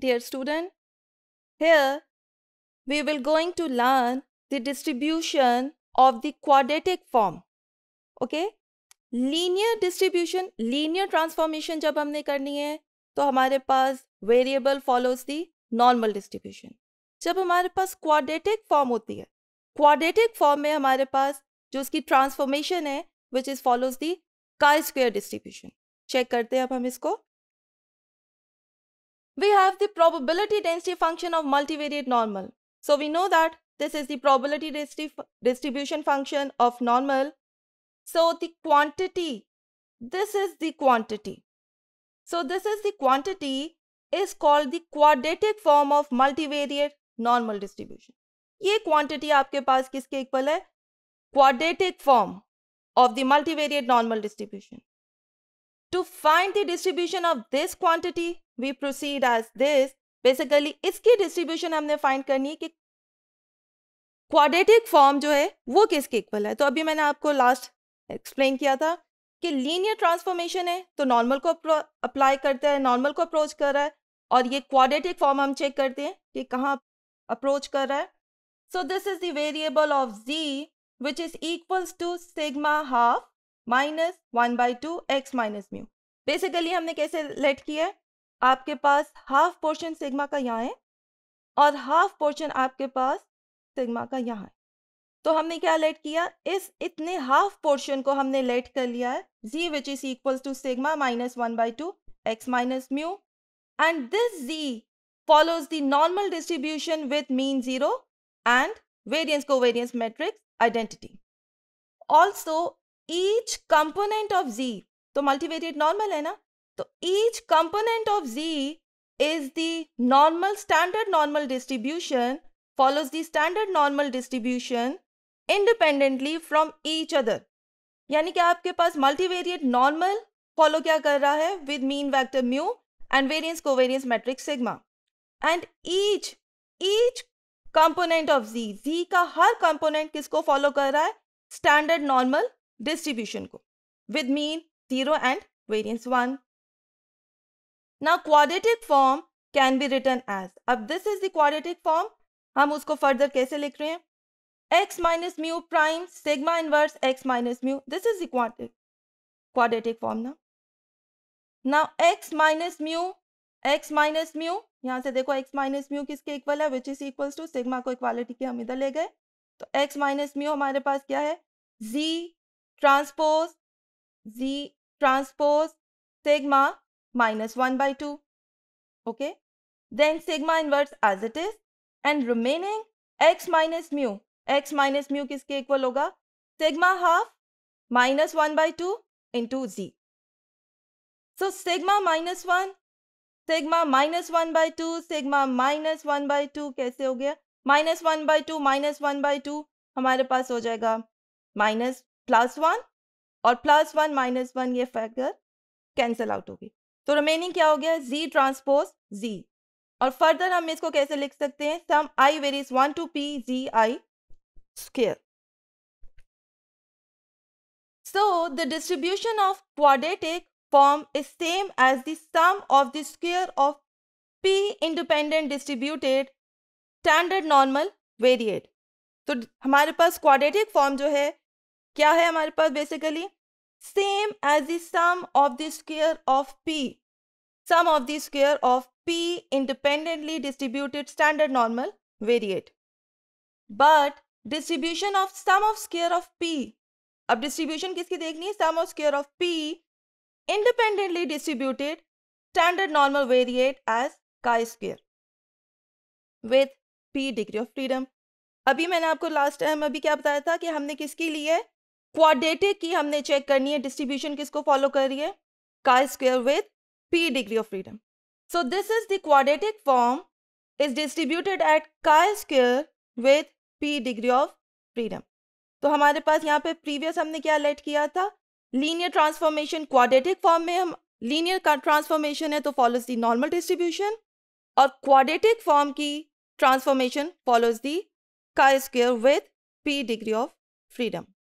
dear student. Here, we will going to learn the distribution of the quadratic form. Okay? Linear distribution linear transformation जब हमने करनी है तो हमारे पास variable follows the normal distribution जब हमारे पास क्वाड्रेटिक फॉर्म होती है क्वाड्रेटिक फॉर्म में हमारे पास जो उसकी ट्रांसफॉर्मेशन है विच इज फॉलोज दी का स्क्वेयर डिस्ट्रीब्यूशन चेक करते हैं अब हम इसको We have the probability density function of multivariate normal. So we know that this is the probability distribution function of normal. So the quantity, this is the quantity. So this is the quantity is called the quadratic form of multivariate normal distribution. ये quantity आपके पास किसके equal है quadratic form of the multivariate normal distribution. To find the distribution of this quantity, we proceed as this basically इसकी distribution हमने find करनी है कि quadratic form जो है वो किसके इक्वल है तो अभी मैंने आपको लास्ट एक्सप्लेन किया था कि लीनियर ट्रांसफॉर्मेशन है तो नॉर्मल को अप्लाई करता है नॉर्मल को अप्रोच कर रहा है और ये क्वाड्रेटिक फॉर्म हम चेक करते हैं कि कहाँ अप्रोच कर रहा है so this is the variable of Z which is equals to sigma half minus one by two X minus mu basically हमने कैसे लेट किया है आपके पास हाफ पोर्शन सिग्मा का यहाँ है और हाफ पोर्शन आपके पास सिग्मा का यहाँ है तो हमने क्या लेट किया इस इतने हाफ पोर्शन को हमने लेट कर लिया है Z which is equal to sigma minus one by two X minus mu and this Z follows the normal distribution distribution mean zero and variance को variance matrix identity also each component of Z तो multivariate normal है ना तो each component of z is the normal standard normal distribution follows the standard normal distribution independently from each other यानी कि आपके पास multivariate normal follow क्या कर रहा है with mean vector mu and variance covariance matrix sigma and each each component of Z Z का हर component किसको फॉलो कर रहा है स्टैंडर्ड नॉर्मल डिस्ट्रीब्यूशन को with mean zero and variance one Now quadratic form can be written as अब this is the quadratic form हम उसको further कैसे लिख रहे हैं x minus mu prime sigma inverse x minus mu. This is the quadratic, quadratic form ना. Now x minus mu x minus mu यहाँ से देखो x minus mu किसके equal है which is equals to sigma को equality के हम इधर ले गए तो x minus mu हमारे पास क्या है z transpose z transpose sigma minus 1 by 2. Okay. Then sigma inverse as it is. And remaining x minus mu. x minus mu किसके equal hoga sigma half minus 1 by 2 into z. So sigma minus 1, sigma minus 1 by 2, sigma minus 1 by 2 कैसे हो गया? Minus one by two minus one by two हमारे पास हो जाएगा minus plus one और plus one minus one ये factor cancel out होगी तो रिमेनिंग क्या हो गया z ट्रांसपोज z और फर्दर हम इसको कैसे लिख सकते हैं sum i varies one to p z i square so the distribution of quadratic form is same as the sum of the square of p independent distributed standard normal variate तो हमारे पास quadratic form जो है क्या है हमारे पास basically same as the sum of the square of p. Sum of the square of p independently distributed standard normal variate. But distribution of sum of square of p. ab distribution kiski dekhni hai sum of square of p independently distributed standard normal variate as chi square with p degree of freedom. अभी मैंने आपको last time अभी क्या बताया था कि हमने किसके लिए क्वाडेटिक की हमने चेक करनी है डिस्ट्रीब्यूशन किसको फॉलो कर रही है chi square with P degree of freedom so this is the quadratic form is distributed at chi square with P degree of freedom तो हमारे पास यहाँ पे प्रीवियस हमने क्या लेट किया था लीनियर ट्रांसफॉर्मेशन क्वाडेटिक फॉर्म में हम लीनियर का ट्रांसफॉर्मेशन है तो फॉलोज दी नॉर्मल डिस्ट्रीब्यूशन और क्वाडेटिक फॉर्म की transformation follows the chi square with P degree of freedom